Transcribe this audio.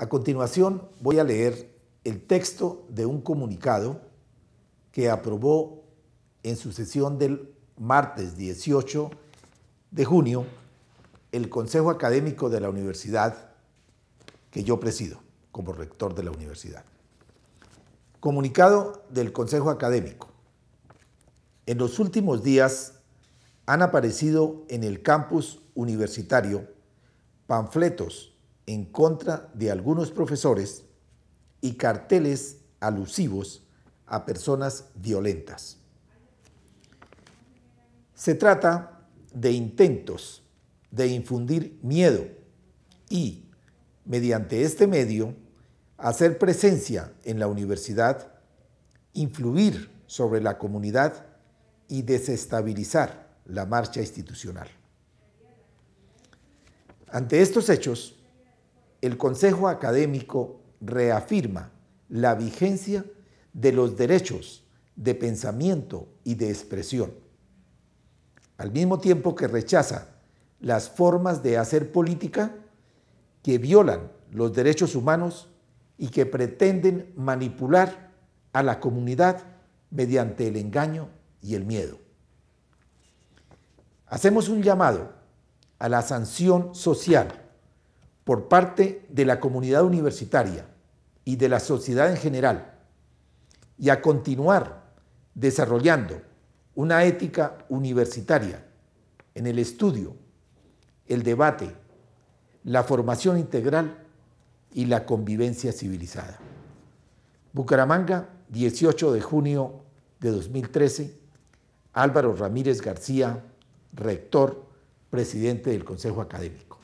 A continuación voy a leer el texto de un comunicado que aprobó en su sesión del martes 18 de junio el Consejo Académico de la Universidad que yo presido como rector de la universidad. Comunicado del Consejo Académico. En los últimos días han aparecido en el campus universitario panfletos en contra de algunos profesores y carteles alusivos a personas violentas. Se trata de intentos de infundir miedo y, mediante este medio, hacer presencia en la universidad, influir sobre la comunidad y desestabilizar la marcha institucional. Ante estos hechos, el Consejo Académico reafirma la vigencia de los derechos de pensamiento y de expresión, al mismo tiempo que rechaza las formas de hacer política que violan los derechos humanos y que pretenden manipular a la comunidad mediante el engaño y el miedo. Hacemos un llamado a la sanción social por parte de la comunidad universitaria y de la sociedad en general y a continuar desarrollando una ética universitaria en el estudio, el debate, la formación integral y la convivencia civilizada. Bucaramanga, 18 de junio de 2013, Álvaro Ramírez García, rector, presidente del Consejo Académico.